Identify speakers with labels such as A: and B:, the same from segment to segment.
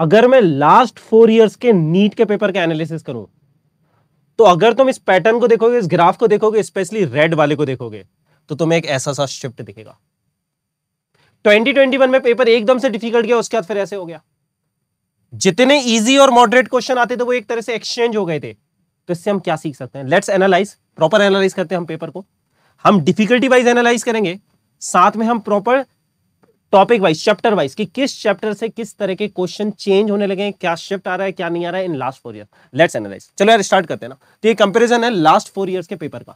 A: अगर मैं last four years के नीट के पेपर का एनालिसिस करूं तो अगर तुम इस पैटर्न को देखोगे इस ग्राफ को देखोगे स्पेशली रेड वाले को देखोगे तो तुम्हें एक ऐसा सा शिफ्ट दिखेगा 2021 में पेपर एकदम से डिफिकल्ट गया उसके बाद फिर ऐसे हो गया जितने इजी और मॉडरेट क्वेश्चन आते थे वो एक तरह से एक्सचेंज हो गए थे तो इससे हम क्या सीख सकते हैं लेट्स एनालाइज प्रॉपर एनालाइज करते हैं हम पेपर को हम डिफिकल्टी वाइज एनालाइज करेंगे साथ में हम proper topic wise chapter wise कि किस चैप्टर से किस तरह के क्वेश्चन चेंज होने लगे हैं क्या शिफ्ट आ रहा है क्या नहीं आ रहा है in last four year let's analyse चलो यार स्टार्ट करते हैं ना तो ये कंपेरिजन है लास्ट फोर ईयर के पेपर का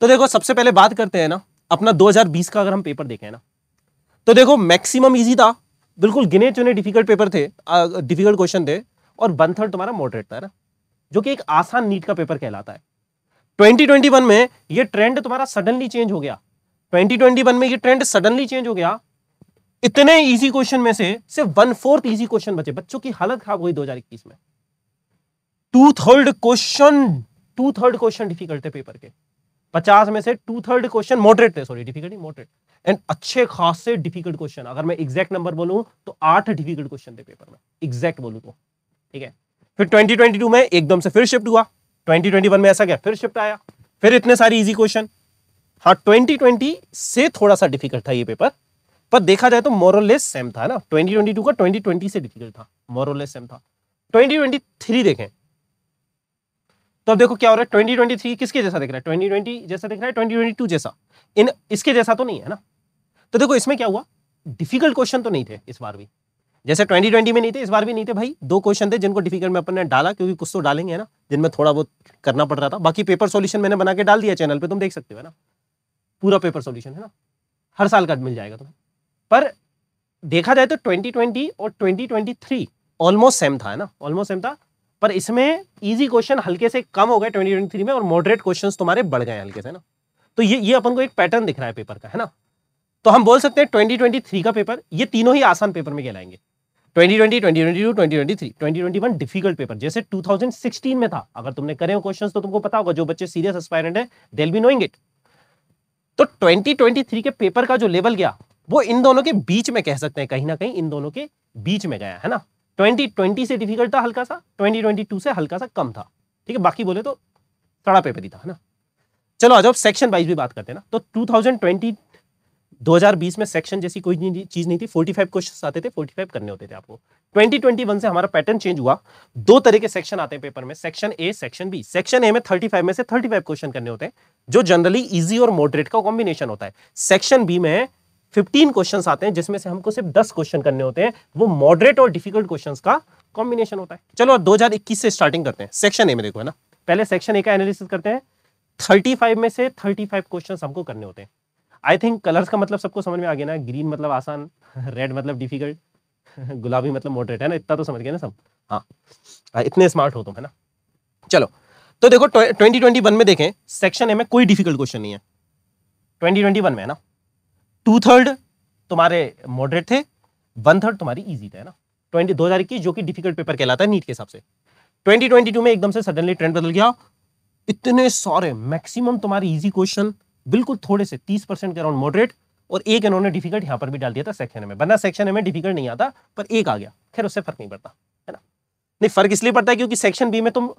A: तो देखो सबसे पहले बात करते हैं ना अपना 2020 का अगर हम पेपर देखें ना तो देखो मैक्सिमम इजी था बिल्कुल गिने चुने डिफिकल्ट पेपर थे डिफिकल्ट क्वेश्चन थे और वन थर्ड तुम्हारा मॉडरेट था ना जो कि एक आसान नीट का पेपर कहलाता है 2021 में ये ट्रेंड तुम्हारा सडनली चेंज हो गया 2021 में ये ट्रेंड सडनली चेंज हो गया इतने इजी क्वेश्चन में से सिर्फ वन फोर्थ इजी क्वेश्चन बचे बच्चों की हालत खराब हुई दो में two third question two third question difficult है पेपर के पचास में से टू थर्ड क्वेश्चन मॉडरेट थे सॉरी डिफिकल्ट मॉडरेट एंड अच्छे से डिफिकल्ट क्वेश्चन अगर मैं एग्जैक्ट नंबर बोलूं तो आठ डिफिकल्ट क्वेश्चन थे पेपर में एग्जैक्ट बोलूं तो ठीक है फिर 2022 में एकदम से फिर शिफ्ट हुआ 2021 में ऐसा क्या फिर शिफ्ट आया फिर इतने सारे इजी क्वेश्चन हाँ 2020 से थोड़ा सा डिफिकल्ट था ये पेपर पर देखा जाए तो मोरलेस सेम था ना 2022 का 2020 से डिफिकल्ट था मोरलेस सेम था 2023 देखें तो अब देखो क्या हो रहा है थ्री किसके जैसा दिख रहा है ट्वेंटी जैसा दिख रहा है टू जैसा इन इसके जैसा तो नहीं है ना तो देखो इसमें क्या हुआ डिफिकल्ट क्वेश्चन तो नहीं थे इस बार भी जैसे 2020 में नहीं थे इस बार भी नहीं थे भाई दो क्वेश्चन थे जिनको डिफिकल्ट में अपन ने डाला क्योंकि कुछ तो डालेंगे ना जिनमें थोड़ा बहुत करना पड़ रहा था बाकी पेपर सोल्यूशन मैंने बना के डाल दिया चैनल पर तुम देख सकते हो ना पूरा पेपर सोल्यूशन है ना हर साल का मिल जाएगा तुम्हें पर देखा जाए तो 2020 और 2023 ऑलमोस्ट सेम था है ना ऑलमोस्ट सेम था पर इसमें इजी क्वेश्चन हल्के से कम हो गए 2023 में और मॉडरेट क्वेश्चंस तुम्हारे बढ़ गए हल्के से ना तो ये ये अपन को एक पैटर्न दिख रहा है पेपर का है ना तो हम बोल सकते हैं 2023 का पेपर ये तीनों ही आसान पेपर में कहलाएंगे 2020, 2022, 2023, 2021 डिफिकल्ट पेपर जैसे 2016 में था अगर तुमने करे हो क्वेश्चंस तो तुमको पता होगा जो बच्चे सीरियस एस्पायरेंट है दे बी नोइंग इट तो 2023 के पेपर का जो लेवल गया वो इन दोनों के बीच में कह सकते हैं कहीं ना कहीं इन दोनों के बीच में गया है ना 2020 से डिफिकल्ट था हल्का सा 2022 से हल्का सा कम था ठीक है बाकी बोले तो सड़ा पेपर ही था है ना चलो आज सेक्शन वाइज भी बात करते हैं ना तो टू 2020 में सेक्शन जैसी कोई चीज नहीं थी 45 क्वेश्चन आते थे 45 करने होते थे आपको 2021 से हमारा पैटर्न चेंज हुआ दो तरह के सेक्शन आते हैं पेपर में section A section B section A में 35 में से 35 क्वेश्चन करने होते हैं जो जनरली इजी और मॉडरेट का कॉम्बिनेशन होता है सेक्शन बी में फिफ्टीन क्वेश्चन आते हैं जिसमें से हमको सिर्फ दस क्वेश्चन करने होते हैं वो मॉडरेट और डिफिकल्ट क्वेश्चन का कॉम्बिनेशन होता है चलो इक्कीस से स्टार्टिंग करते हैं सेक्शन ए में देखो है ना पहले सेक्शन ए का एनालिसिस करते हैं फाइव में से फाइव क्वेश्चन हमको करने होते हैं आई थिंक कलर्स का मतलब सबको समझ में आ गया ना ग्रीन मतलब आसान रेड मतलब डिफिकल्ट गुलाबी मतलब मोटरेट है ना इतना तो समझ गए ना सब हाँ इतने स्मार्ट हो तुम है ना चलो तो देखो ट्वेंटी ट्वेंटी वन में देखें सेक्शन ए में कोई डिफिकल्ट क्वेश्चन नहीं है ट्वेंटी ट्वेंटी वन में है ना टू थर्ड तुम्हारे मॉडरेट थे वन थर्ड तुम्हारी ईजी थे ना ट्वेंटी दो हज़ार इक्कीस जो कि डिफिकल्ट पेपर कहलाता है नीट के हिसाब से ट्वेंटी ट्वेंटी टू में एकदम से सडनली ट्रेंड बदल गया इतने सारे मैक्सिमम तुम्हारे ईजी क्वेश्चन बिल्कुल थोड़े से तीस परसेंट के अराउंड मॉडरेट और एक इन्होंने डिफिकल्ट यहाँ पर भी डाल दिया था सेक्शन में बना सेक्शन में डिफिकल्ट नहीं आता पर एक आ गया खैर उससे फर्क नहीं पड़ता है ना नहीं फर्क इसलिए पड़ता है क्योंकि सेक्शन बी में तुम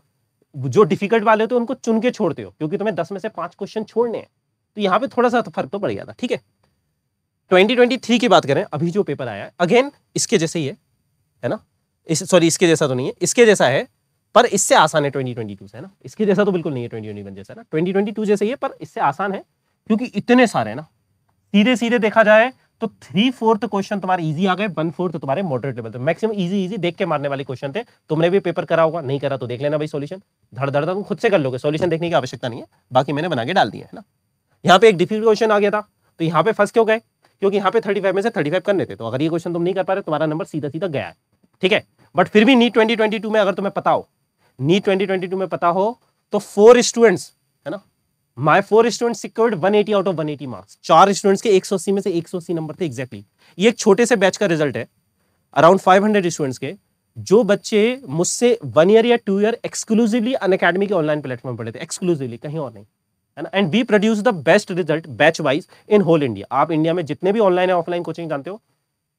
A: जो डिफिकल्ट वाले होते हो उनको चुन के छोड़ते हो क्योंकि तुम्हें दस में से पांच क्वेश्चन छोड़ने हैं तो यहाँ पे थोड़ा सा तो फर्क तो पड़ गया था ठीक है 2023 की बात करें अभी जो पेपर आया है अगेन इसके जैसे ही है है ना इस सॉरी इसके जैसा तो नहीं है इसके जैसा है पर इससे आसान है टू से है ना इसके जैसा तो बिल्कुल नहीं है वन जैसा ना टू जैसे ही है पर इससे आसान है क्योंकि इतने सारे हैं ना सीधे सीधे देखा जाए तो थ्री फोर्थ क्वेश्चन तुम्हारे इजी आ गए वन फोर्थ तुम्हारे मॉडरेट लेवल थे मैक्सिमम इजी इजी देख के मारने वाले क्वेश्चन थे तुमने भी पेपर करा होगा नहीं करा तो देख लेना भाई सॉल्यूशन धड़ धड़ तुम खुद से कर लोगे सॉल्यूशन देखने की आवश्यकता नहीं है बाकी मैंने बना के डाल दिया है ना यहाँ पे एक डिफिकल्ट क्वेश्चन आ गया था तो यहाँ पे फर्स्ट क्यों गए क्योंकि यहाँ पे थर्टी फाइव में से थर्टी फाइव करने थे तो अगर ये क्वेश्चन तुम नहीं कर पा रहे तुम्हारा नंबर सीधा सीधा गया है ठीक है बट फिर भी नीट ट्वेंटी में अगर तुम्हें पता हो नीट 2022 में पता हो तो फोर स्टूडेंट्स है ना my four students secured 180 out of 180 marks चार स्टूडेंट्स के 180 में से 180 नंबर थे एक्जैक्टली exactly. ये एक छोटे से बैच का रिजल्ट है अराउंड 500 स्टूडेंट्स के जो बच्चे मुझसे वन ईयर या two year exclusively Unacademy के ऑनलाइन प्लेटफॉर्म पढ़े थे एक्सक्लूसिवली कहीं और नहीं है ना and we produce the best result batch wise in whole India आप इंडिया में जितने भी ऑनलाइन या ऑफलाइन कोचिंग जानते हो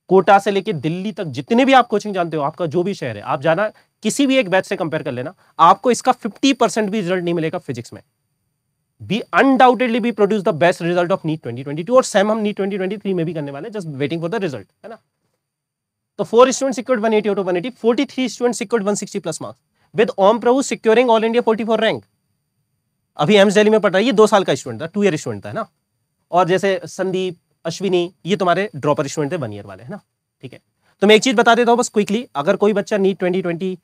A: कोटा से लेके दिल्ली तक जितने भी आप कोचिंग जानते हो आपका जो भी शहर है आप जाना किसी भी एक बैच से कंपेयर कर लेना आपको इसका 50 परसेंट भी रिजल्ट नहीं मिलेगा फिजिक्स में we undoubtedly we produce the best result of NEET 2022 और सेम हम नीट 2023 में भी करने वाले just waiting for the result है ना तो four student secured 180 one eighty forty three student secured sixty plus marks with Om Prabhu securing all India forty four rank अभी एम्स डेली में पढ़ रहा है ये दो साल का स्टूडेंट था टू ईयर स्टूडेंट था ना और जैसे संदीप अश्विनी ये तुम्हारे ड्रॉपर स्टूडेंट थे वन ईयर वाले है ना ठीक है तो मैं एक चीज बता देता हूँ बस क्विकली अगर कोई बच्चा नीट ट्वेंटी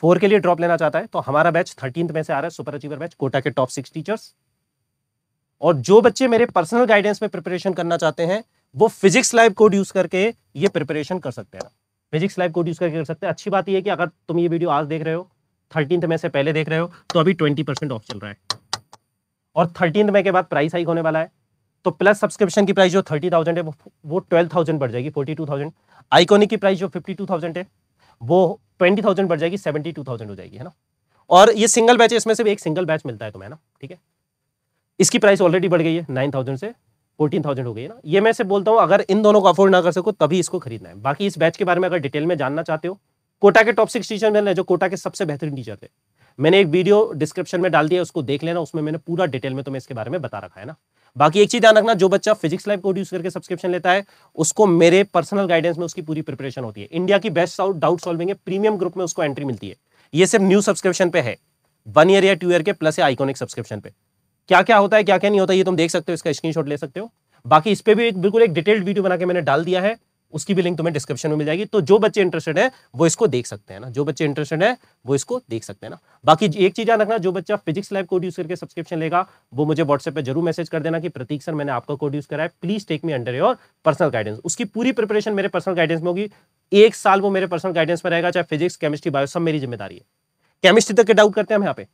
A: फोर के लिए ड्रॉप लेना चाहता है तो हमारा बैच थर्टीन में से आ रहा है सुपर अचीवर बैच कोटा के टॉप सिक्स टीचर्स और जो बच्चे मेरे पर्सनल गाइडेंस में प्रिपरेशन करना चाहते हैं वो फिजिक्स लाइव कोड यूज करके ये प्रिपरेशन कर सकते हैं फिजिक्स लाइव कोड यूज करके कर सकते हैं अच्छी बात यह है कि अगर तुम ये वीडियो आज देख रहे हो थर्टीन में से पहले देख रहे हो तो अभी ट्वेंटी ऑफ चल रहा है और थर्टीन में के बाद प्राइस हाइक होने वाला है तो प्लस सब्सक्रिप्शन की प्राइस जो थर्टी थाउजेंड है वो ट्वेल्व थाउजेंड बढ़ जाएगी फोर्टी टू थाउजेंड आइकोनिक की प्राइस जो फिफ्टी टू थाउजेंड है वो ट्वेंटी थाउजेंड बढ़ जाएगी सेवेंटी टू थाउजेंड हो जाएगी है ना और ये सिंगल बैच है इसमें से भी एक सिंगल बैच मिलता है तुम्हें ना ठीक है इसकी प्राइस ऑलरेडी बढ़ गई है नाइन थाउजेंड से फोर्टीन थाउजेंड हो गई है ना ये मैं से बोलता हूँ अगर इन दोनों को अफोर्ड ना कर सको तभी इसको खरीदना है बाकी इस बैच के बारे में अगर डिटेल में जानना चाहते हो कोटा के टॉप सिक्स टीचर मिलना है जो कोटा के सबसे बेहतरीन टीचर थे मैंने एक वीडियो डिस्क्रिप्शन में डाल दिया उसको देख लेना उसमें मैंने पूरा डिटेल में तुम्हें इसके बारे में बता रखा है ना बाकी एक चीज ध्यान रखना जो बच्चा फिजिक्स लाइव को यूज करके सब्सक्रिप्शन लेता है उसको मेरे पर्सनल गाइडेंस में उसकी पूरी प्रिपरेशन होती है इंडिया की बेस्ट डाउट सॉल्विंग है प्रीमियम ग्रुप में उसको एंट्री मिलती है ये सिर्फ न्यू सब्सक्रिप्शन पे है वन ईयर या टू ईयर के प्लस आइकोनिक सब्सक्रिप्शन पे क्या क्या होता है क्या क्या नहीं होता है ये तुम देख सकते हो इसका स्क्रीनशॉट ले सकते हो बाकी इस पर भी एक बिल्कुल एक डिटेल्ड वीडियो बना के मैंने डाल दिया है उसकी भी लिंक तुम्हें डिस्क्रिप्शन में मिल जाएगी तो जो बच्चे इंटरेस्टेड है वो इसको देख सकते हैं ना जो बच्चे इंटरेस्टेड है वो इसको देख सकते हैं ना बाकी एक चीज याद रखना जो बच्चा फिजिक्स लैब कोड यूज करके सब्सक्रिप्शन लेगा वो मुझे व्हाट्सएप पर जरूर मैसेज कर देना कि प्रतीक सर मैंने आपका कोड यूज करा है please take me under your personal guidance उसकी पूरी प्रिपरेशन मेरे पर्सनल गाइडेंस में होगी एक साल वो मेरे पर्सनल गाइडेंस में रहेगा चाहे फिजिक्स केमिस्ट्री बायो सब मेरी जिम्मेदारी है केमिस्ट्री तक के डाउट करते हैं हम यहाँ पे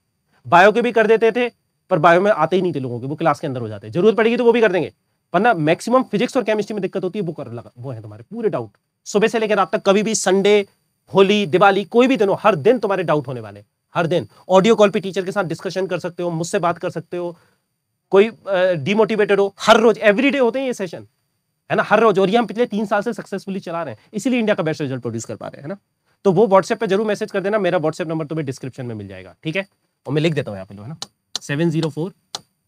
A: बायो के भी कर देते थे पर बायो में आते ही नहीं थे लोगों के वो क्लास के अंदर हो जाते हैं जरूरत पड़ेगी तो वो भी कर देंगे वरना मैक्सिमम फिजिक्स और केमिस्ट्री में दिक्कत होती है वो कर लगा वो है तुम्हारे पूरे डाउट सुबह से लेकर रात तक कभी भी संडे होली दिवाली कोई भी दिन हो हर दिन तुम्हारे डाउट होने वाले हर दिन ऑडियो कॉल पे टीचर के साथ डिस्कशन कर सकते हो मुझसे बात कर सकते हो कोई डिमोटिवेटेड uh, हो हर रोज एवरीडे होते हैं ये सेशन है ना हर रोज और ये हम पिछले तीन साल से सक्सेसफुली चला रहे हैं इसीलिए इंडिया का बेस्ट रिजल्ट प्रोड्यूस कर पा रहे हैं ना तो वो व्हाट्सएप पे जरूर मैसेज कर देना मेरा व्हाट्सएप नंबर तुम्हें डिस्क्रिप्शन में मिल जाएगा ठीक है और मैं लिख देता हूँ यहाँ पे है ना seven zero four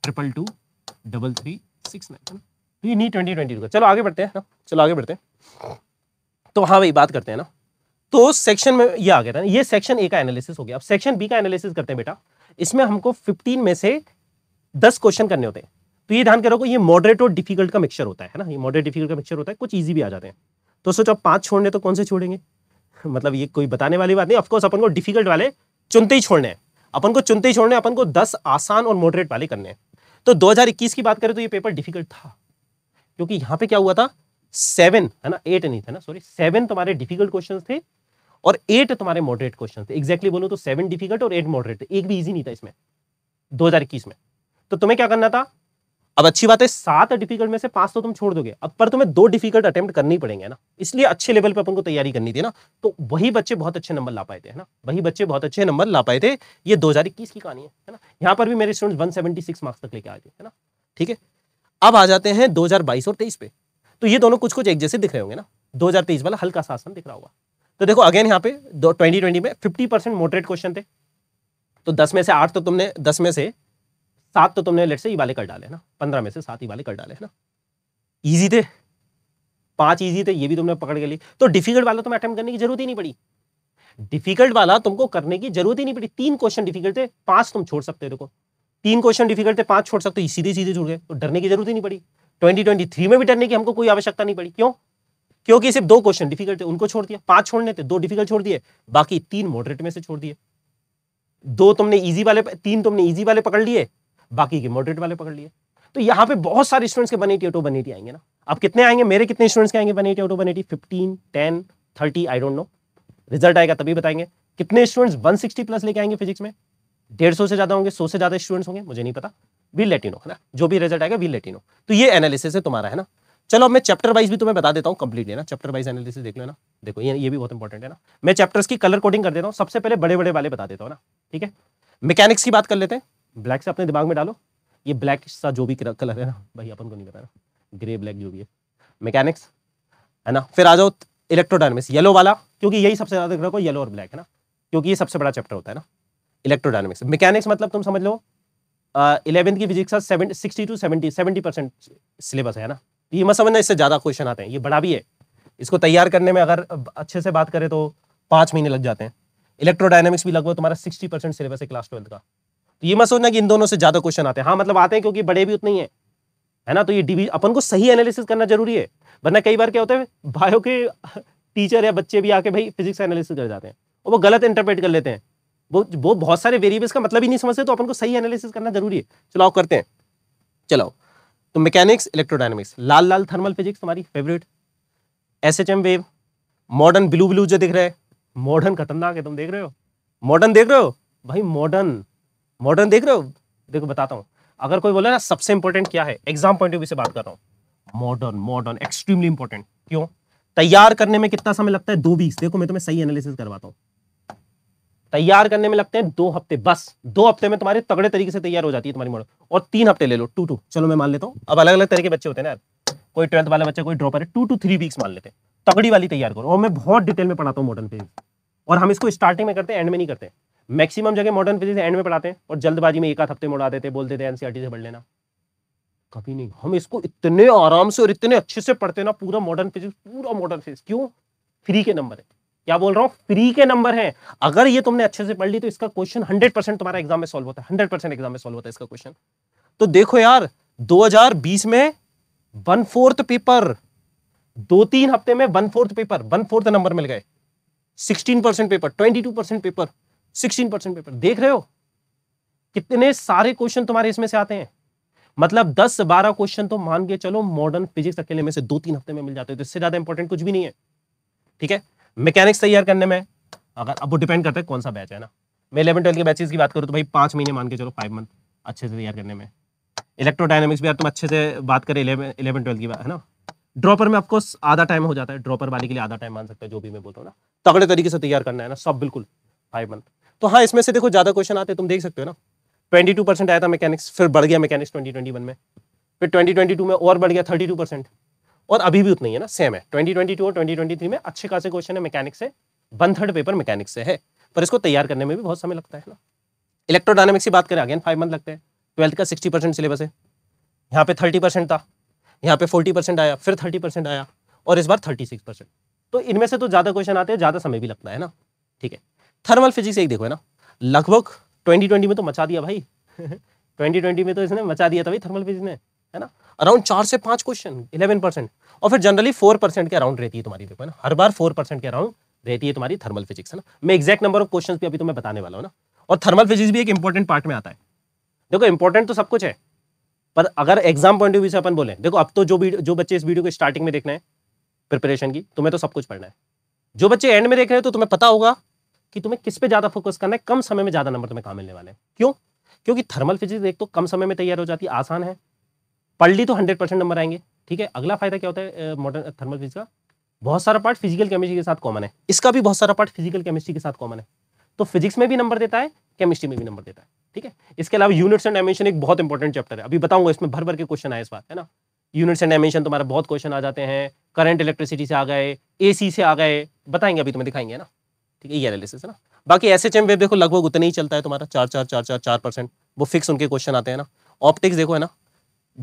A: triple two double three six nine ये नहीं ट्वेंटी ट्वेंटी का चलो आगे बढ़ते हैं ना चलो आगे बढ़ते हैं तो हाँ भाई बात करते हैं ना तो सेक्शन में ये आ गया था ये सेक्शन ए का एनालिसिस हो गया अब सेक्शन बी का एनालिसिस करते हैं बेटा इसमें हमको 15 में से 10 क्वेश्चन करने होते हैं तो ये ध्यान करो ये मॉडरेट और डिफिकल्ट का मिक्सचर होता है ना ये मॉडरेट डिफिकल्ट का मिक्सचर होता है कुछ ईजी भी आ जाते हैं तो सोचो आप पाँच छोड़ने तो कौन से छोड़ेंगे मतलब ये कोई बताने वाली बात नहीं ऑफकोर्स अपन को डिफिकल्ट वाले चुनते ही छोड़ने हैं अपन को चुनते ही छोड़ने अपन को दस आसान और मॉडरेट वाले करने हैं तो 2021 की बात करें तो ये पेपर डिफिकल्ट था क्योंकि यहां पे क्या हुआ था सेवन है ना एट नहीं था ना सॉरी सेवन तुम्हारे डिफिकल्ट क्वेश्चन थे और एट तुम्हारे मॉडरेट क्वेश्चन थे exactly बोलो तो सेवन डिफिकल्ट और एट मॉडरेट थे एक भी ईजी नहीं था इसमें इक्कीस में तो तुम्हें क्या करना था अब अच्छी बात है सात डिफिकल्ट में से पांच तो तुम छोड़ दोगे अब पर तुम्हें दो डिफिकल्ट अटेम्प्ट करनी पड़ेंगे ना इसलिए अच्छे लेवल पर अपन को तैयारी करनी थी ना तो वही बच्चे बहुत अच्छे नंबर ला पाए थे है ना वही बच्चे बहुत अच्छे नंबर ला पाए थे ये इक्कीस की कहानी है ना यहाँ पर भी मेरे सेवेंटी सिक्स मार्क्स तक लेके आ गए है ना ठीक है अब आ जाते हैं बाईस और तेईस पे तो ये दोनों कुछ कुछ एक जैसे दिख रहे होंगे ना तेईस वाला हल्का शासन दिख रहा होगा तो देखो अगेन यहाँ पे ट्वेंटी ट्वेंटी में फिफ्टी परसेंट मोटरेट क्वेश्चन थे तो दस में से आठ तो तुमने दस में से सात तो तुमने लेट से ई वाले कर डाले ना पंद्रह में से सात ई वाले कर डाले ना ईजी थे पांच ईजी थे ये भी तुमने पकड़ के लिए तो डिफिकल्ट वाला तुम्हें अटेम्प्ट करने की जरूरत ही नहीं पड़ी डिफिकल्ट वाला तुमको करने की जरूरत ही नहीं पड़ी तीन क्वेश्चन डिफिकल्ट थे पांच तुम छोड़ सकते हो देखो तीन क्वेश्चन डिफिकल्ट थे पांच छोड़ सकते हो सीधे सीधे छोड़ गए तो डरने की जरूरत ही नहीं पड़ी ट्वेंटी ट्वेंटी थ्री में भी डरने की हमको कोई आवश्यकता नहीं पड़ी क्यों क्योंकि सिर्फ दो क्वेश्चन डिफिकल्ट थे उनको छोड़ दिया पांच छोड़ने थे दो डिफिकल्ट छोड़ दिए बाकी तीन मॉडरेट में से छोड़ दिए दो तुमने इजी वाले तीन तुमने इजी वाले पकड़ लिए बाकी के मॉडरेट वाले पकड़ लिए तो यहाँ पे बहुत सारे स्टूडेंट्स के वन ऑटो बनेटी आएंगे ना अब कितने आएंगे मेरे कितने स्टूडेंट्स के आएंगे one eighty ninety fifteen ten thirty I don't know result आएगा तभी बताएंगे कितने स्टूडेंट्स वन सिक्सटी प्लस लेके आएंगे फिजिक्स में डेढ़ सौ से ज्यादा होंगे सौ से ज्यादा स्टूडेंट्स होंगे मुझे नहीं पता वील लेटिनो है ना जो भी रिजल्ट आएगा वील लेटिनो तो ये एनालिसिस है तुम्हारा है ना चलो मैं चैप्टर वाइज भी तुम्हें बता देता हूँ कंप्लीट है ना चैप्टर वाइज एनालिसिस देख लो ना देखो ये ये भी बहुत इंपॉर्टेंट है ना मैं चैप्टर्स की कलर कोडिंग कर देता हूँ सबसे पहले बड़े बड़े वाले बता देता हूँ ना ठीक है मैकेनिक्स की बात कर लेते हैं ब्लैक से अपने दिमाग में डालो ये ब्लैक सा जो भी कलर है ना भाई अपन को नहीं बताना ग्रे ब्लैक जो भी है मैकेनिक्स है ना फिर आ जाओ इलेक्ट्रोडाइनमिक्स येलो वाला क्योंकि यही सबसे ज़्यादा ग्रह को येलो और ब्लैक है ना क्योंकि ये सबसे बड़ा चैप्टर होता है ना इलेक्ट्रोडाइनमिक्स मैकेनिक्स मतलब तुम समझ लो इलेवेंथ की physics sixty to seventy seventy percent syllabus है ना तो ये मत समझना इससे ज़्यादा क्वेश्चन आते हैं ये बड़ा भी है इसको तैयार करने में अगर अच्छे से बात करें तो पाँच महीने लग जाते हैं इलेक्ट्रोडाइनमिक्स भी लगभग तुम्हारा सिक्सटी परसेंट सिलेबस है क्लास ट्वेल्थ का तो ये मत सोचना कि इन दोनों से ज्यादा क्वेश्चन आते हैं हाँ मतलब आते हैं क्योंकि बड़े भी उतने ही है है ना तो ये डिवीजन अपन को सही एनालिसिस करना जरूरी है वरना कई बार क्या होता है भाइयों के टीचर या बच्चे भी आके भाई फिजिक्स एनालिसिस कर जाते हैं और वो गलत इंटरप्रेट कर लेते हैं वो वो बहुत सारे वेरिएबल्स का मतलब ही नहीं समझते तो अपन को सही एनालिसिस करना जरूरी है चलाओ करते हैं चलाओ तो मैकेनिक्स इलेक्ट्रोडायनेमिक्स लाल लाल थर्मल फिजिक्स हमारी favourite S H M wave modern blue blue जो दिख रहा है मॉडर्न खतरनाक है तुम देख रहे हो मॉडर्न देख रहे हो भाई मॉडर्न मॉडर्न देख रहे हो देखो बताता हूँ अगर कोई बोले ना सबसे इंपॉर्टेंट क्या है एग्जाम पॉइंट ऑफ व्यू से बात कर रहा हूँ मॉडर्न मॉडर्न एक्सट्रीमली इंपॉर्टेंट क्यों तैयार करने में कितना समय लगता है दो बीस देखो मैं तुम्हें सही एनालिसिस करवाता हूँ तैयार करने में लगते हैं दो हफ्ते बस दो हफ्ते में तुम्हारे तगड़े तरीके से तैयार हो जाती है तुम्हारी मॉडल और तीन हफ्ते ले लो टू टू चलो मैं मान लेता हूँ अब अलग अलग तरह के बच्चे होते हैं ना कोई ट्वेल्थ वाला बच्चा कोई ड्रॉपर है टू टू थ्री वीक्स मान लेते हैं तगड़ी वाली तैयार करो और मैं बहुत डिटेल में पढ़ाता हूँ मॉडर्न पे और हम इसको स्टार्टिंग में करते हैं एंड में नहीं करते मैक्सिमम जगह मॉडर्न फिजिक्स एंड में पढ़ाते हैं और जल्दबाजी में एक आध हफ्ते में उड़ा देते बोलते थे एनसीआरटी से पढ़ लेना कभी नहीं हम इसको इतने आराम से और इतने अच्छे से पढ़ते ना पूरा मॉडर्न फिजिक्स पूरा मॉडर्न फिजिक्स क्यों फ्री के नंबर है क्या बोल रहा हूँ फ्री के नंबर है अगर ये तुमने अच्छे से पढ़ ली तो इसका क्वेश्चन हंड्रेड परसेंट तुम्हारा एग्जाम में सॉल्व होता है हंड्रेड परसेंट एग्जाम में सॉल्व होता है इसका क्वेश्चन तो देखो यार 2020 में वन फोर्थ पेपर दो तीन हफ्ते में one fourth paper one fourth number मिल गए sixteen percent paper twenty two percent paper sixteen percent paper देख रहे हो कितने सारे क्वेश्चन तुम्हारे इसमें से आते हैं मतलब दस से बारह क्वेश्चन तो मान के चलो मॉडर्न फिजिक्स अकेले में से दो तीन हफ्ते में मिल जाते हैं तो इससे ज्यादा इंपॉर्टेंट कुछ भी नहीं है ठीक है मैकेनिक्स तैयार करने में अगर अब वो डिपेंड करता है कौन सा बैच है ना मैं इलेवन ट्वेल्थ के बैचेज की बात करूँ तो भाई पाँच महीने मान के चलो फाइव मंथ अच्छे से तैयार करने में इलेक्ट्रोडाइनमिक्स भी यार तुम अच्छे से बात करें इलेवन ट्वेल्थ की बात है ना ड्रॉपर में आपको आधा टाइम हो जाता है ड्रॉपर वाले के लिए आधा टाइम मान सकते हैं जो भी मैं बोल रहा हूँ ना तगड़े तरीके से तैयार करना है ना सब बिल्कुल फाइव मंथ तो हाँ इसमें से देखो ज़्यादा क्वेश्चन आते तुम देख सकते हो ना ट्वेंटी टू परसेंट आया था मैकेनिक्स फिर बढ़ गया मैकेनिक्स ट्वेंटी ट्वेंटी वन में फिर ट्वेंटी ट्वेंटी टू में और बढ़ गया थर्टी टू परसेंट और अभी भी उतना ही है ना सेम है ट्वेंटी ट्वेंटी टू और ट्वेंटी ट्वेंटी थ्री में अच्छे खासे क्वेश्चन है मैकेनिक्स से वन थर्ड पेपर मैकेनिक्स से है पर इसको तैयार करने में भी बहुत समय लगता है ना इलेक्ट्रोडायनेमिक्स की बात करें अगेन फाइव मंथ लगते हैं ट्वेल्थ का सिक्सटी परसेंट सिलेबस है यहाँ पे थर्टी परसेंट था यहाँ पे फोर्टी परसेंट आया फिर थर्टी परसेंट आया और इस बार थर्टी सिक्स परसेंट तो इनमें से तो ज़्यादा क्वेश्चन आते हैं ज़्यादा समय भी लगता है ना ठीक है थर्मल फिजिक्स एक देखो है ना लगभग 2020 में तो मचा दिया भाई 2020 में तो इसने मचा दिया था भाई थर्मल फिजिक्स ने है ना अराउंड चार से पांच क्वेश्चन इलेवन परसेंट और फिर जनरली फोर परसेंट के अराउंड रहती है तुम्हारी देखो है ना हर बार फोर परसेंट के अराउंड रहती है तुम्हारी थर्मल फिजिक्स है ना मैं एक्जैक्ट नंबर ऑफ क्वेश्चन भी अभी तुम्हें बताने वाला हूँ ना और थर्मल फिजिक्स भी एक इंपॉर्टेंट पार्ट में आता है देखो इंपॉर्टेंट तो सब कुछ है पर अगर एग्जाम पॉइंट ऑफ व्यू से अपन बोले देखो अब तो जो जो बच्चे इस वीडियो को स्टार्टिंग में देखना है प्रिपरेशन की तुम्हें तो सब कुछ पढ़ना है जो बच्चे एंड में देख रहे हैं तो तुम्हें पता होगा कि तुम्हें किस पे ज्यादा फोकस करना है कम समय में ज्यादा नंबर तुम्हें काम मिलने वाले हैं क्यों क्योंकि थर्मल फिजिक्स एक तो कम समय में तैयार हो जाती है आसान है पढ़ ली तो हंड्रेड परसेंट नंबर आएंगे ठीक है अगला फायदा क्या होता है मॉडर्न थर्मल फिजिक्स का बहुत सारा पार्ट फिजिकल केमिस्ट्री के साथ कॉमन है इसका भी बहुत सारा पार्ट फिजिकल केमिस्ट्री के साथ कॉमन है तो फिजिक्स में भी नंबर देता है केमिस्ट्री में भी नंबर देता है ठीक है इसके अलावा यूनिट्स एंड डायमेंशन एक बहुत इंपॉर्टेंट चैप्टर है अभी बताऊंगा इसमें भर भर के क्वेश्चन आए इस बार है ना यूनिट्स एंड डायमेंशन तुम्हारे बहुत क्वेश्चन आ जाते हैं करंट इलेक्ट्रिसिटी से आ गए एसी से आ गए बताएंगे अभी तुम्हें दिखाएंगे ना ठीक है ये एनालिसिस है ना बाकी एस एच एम देखो लगभग उतना ही चलता है तुम्हारा चार चार चार चार चार परसेंट वो फिक्स उनके क्वेश्चन आते हैं ना ऑप्टिक्स देखो है ना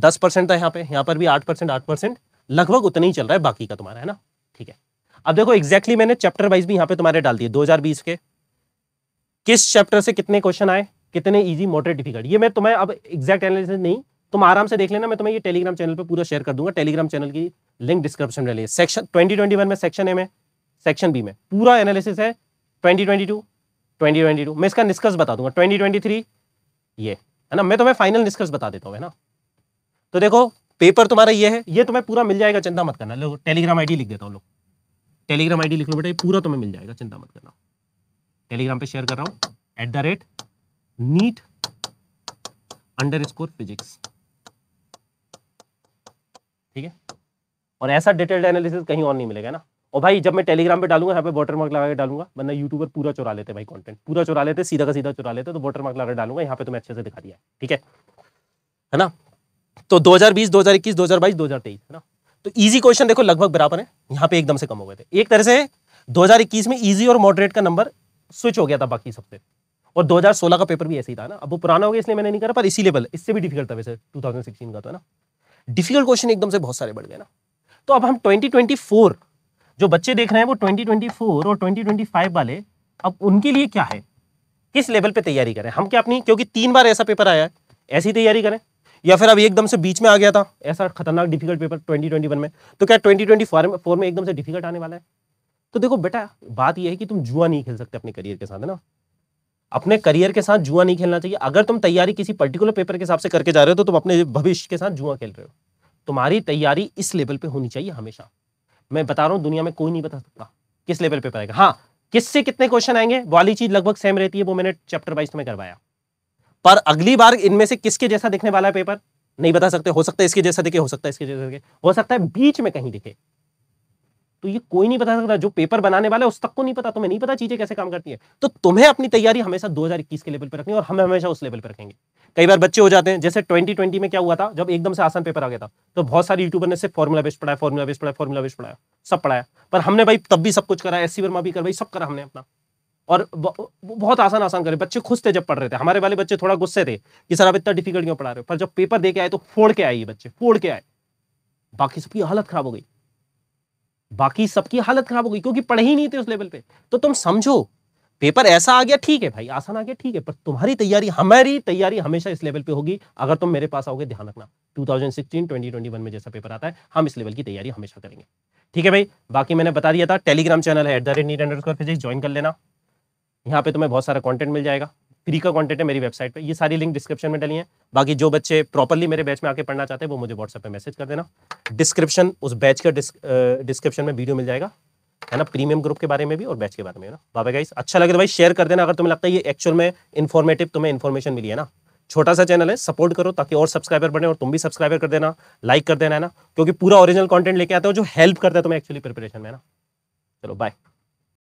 A: दस परसेंट था यहाँ पे यहाँ पर भी आठ परसेंट आठ परसेंट लगभग उतना ही चल रहा है बाकी का तुम्हारा है ना ठीक है अब देखो एक्जैक्टली exactly मैंने चैप्टर वाइज भी यहाँ पे तुम्हारे डाल दिए दो के किस चैप्टर से कितने क्वेश्चन आए कितने इजी मोटर डिफिकल्ट ये मैं तुम्हें अब एक्जैक्ट एनालिसिस नहीं तुम आराम से देख लेना मैं तुम्हें ये टेलीग्राम चैनल पर पूरा शेयर कर दूंगा टेलीग्राम चैनल की लिंक डिस्क्रिप्शन में लिए सेक्शन ट्वेंटी में सेक्शन ए में सेक्शन बी में पूरा एनालिसिस है 2022 2022 मैं इसका निष्कर्ष बता दूंगा 2023 ये है ना मैं तुम्हें फाइनल निष्कर्ष बता देता हूँ है ना तो देखो पेपर तुम्हारा ये है ये तुम्हें पूरा मिल जाएगा चिंता मत करना लो टेलीग्राम आईडी लिख देता हूँ लोग टेलीग्राम आईडी लिख लो बेटा ये पूरा तुम्हें मिल जाएगा चिंता मत करना टेलीग्राम पे शेयर कर रहा हूँ at the rate NEET underscore physics ठीक है और ऐसा डिटेल्ड एनालिसिस कहीं और नहीं मिलेगा ना और भाई जब मैं टेलीग्राम पे डालूंगा यहाँ पे वॉटर मार्क लगा के डालूंगा वरना यूट्यूबर पूरा चुरा लेते भाई कंटेंट पूरा चुरा लेते सीधा का सीधा चुरा लेते तो वॉटर मार्क लगा डालूंगा यहाँ पे तुम्हें तो अच्छे से दिखा दिया ठीक है है ना तो 2020 2021 2022 2023 है ना तो इजी क्वेश्चन देखो लगभग बराबर है यहाँ पे एकदम से कम हो गए थे एक तरह से 2021 में इजी और मॉडरेट का नंबर स्विच हो गया था बाकी सबसे और सोलह का पेपर भी ऐसे ही था ना अब वो पुराना हो गया इसलिए मैंने नहीं करा पर इसी लेवल इससे भी डिफिकल्ट था वैसे 2016 का तो है ना डिफिकल्ट क्वेश्चन एकदम से बहुत सारे बढ़ गए ना तो अब हम फोर जो बच्चे देख रहे हैं वो 2024 और 2025 वाले अब उनके लिए क्या है किस लेवल पे तैयारी करें हम क्या अपनी क्योंकि तीन बार ऐसा पेपर आया है ऐसी तैयारी करें या फिर अब एकदम से बीच में आ गया था ऐसा खतरनाक डिफिकल्ट पेपर 2021 में तो क्या 2024 फोर में एकदम से डिफिकल्ट आने वाला है तो देखो बेटा बात यह है कि तुम जुआ नहीं खेल सकते अपने करियर के साथ है ना अपने करियर के साथ जुआ नहीं खेलना चाहिए अगर तुम तैयारी किसी पर्टिकुलर पेपर के हिसाब से करके जा रहे हो तो तुम अपने भविष्य के साथ जुआ खेल रहे हो तुम्हारी तैयारी इस लेवल पे होनी चाहिए हमेशा मैं बता रहा हूं दुनिया में कोई नहीं बता सकता किस लेवल पे पड़ेगा हाँ किससे कितने क्वेश्चन आएंगे वाली चीज लगभग सेम रहती है वो मैंने चैप्टर वाइज तुम्हें करवाया पर अगली बार इनमें से किसके जैसा दिखने वाला है पेपर नहीं बता सकते हो सकता है इसके जैसा दिखे हो सकता है इसके जैसा दिखे हो सकता है बीच में कहीं दिखे तो ये कोई नहीं बता सकता जो पेपर बनाने वाला है उस तक को नहीं पता तुम्हें नहीं पता चीजें कैसे काम करती है तो तुम्हें अपनी तैयारी हमेशा 2021 के लेवल पर रखनी और हम हमेशा उस लेवल पर रखेंगे कई बार बच्चे हो जाते हैं जैसे 2020 में क्या हुआ था जब एकदम से आसान पेपर आ गया था तो बहुत सारे यूट्यूबर ने सिर्फ फॉर्मुला बेस्ट पढ़ाया फॉर्मूला बेस्ट पढ़ाया फॉर्मुला बेस्ट पढ़ाया सब पढ़ाया पर हमने भाई तब भी सब कुछ करा एस वर्मा भी कर भाई सब करा हमने अपना और बहुत आसान आसान करे बच्चे खुश थे जब पढ़ रहे थे हमारे वाले बच्चे थोड़ा गुस्से थे कि सर आप इतना डिफिकल्ट क्यों पढ़ा रहे हो पर जब पेपर दे के आए तो फोड़ के आए ये बच्चे फोड़ के आए बाकी सबकी हालत खराब हो गई बाकी सबकी हालत खराब हो गई क्योंकि पढ़े ही नहीं थे उस लेवल पे तो तुम समझो पेपर ऐसा आ गया ठीक है भाई आसान आ गया ठीक है पर तुम्हारी तैयारी हमारी तैयारी हमेशा इस लेवल पे होगी अगर तुम मेरे पास आओगे ध्यान रखना 2016 2021 में जैसा पेपर आता है हम इस लेवल की तैयारी हमेशा करेंगे ठीक है भाई बाकी मैंने बता दिया था टेलीग्राम चैनल है at the rate NEET and physics join कर लेना यहाँ पे तुम्हें बहुत सारा कॉन्टेंट मिल जाएगा फ्री का कॉन्टेंट है मेरी वेबसाइट पर ये सारी लिंक डिस्क्रिप्शन में डाली है बाकी जो बच्चे प्रॉपरली मेरे बैच में आके पढ़ना चाहते हैं वो मुझे व्हाट्सएप पर मैसेज कर देना डिस्क्रिप्शन उस बैच का डिस्क्रिप्शन में वीडियो मिल जाएगा है ना प्रीमियम ग्रुप के बारे में भी और बैच के बारे में ना बाबा गाइस अच्छा लगे तो भाई शेयर कर देना अगर तुम्हें लगता है ये एक्चुअल में इन्फॉर्मेटिव तुम्हें इन्फॉर्मेशन मिली है ना छोटा सा चैनल है सपोर्ट करो ताकि और सब्सक्राइबर बने और तुम भी सब्सक्राइबर कर देना लाइक कर देना है ना क्योंकि पूरा ओरिजिनल कंटेंट लेके आते हो जो हेल्प करता है तुम्हें एक्चुअली प्रिपरेशन में ना चलो बाय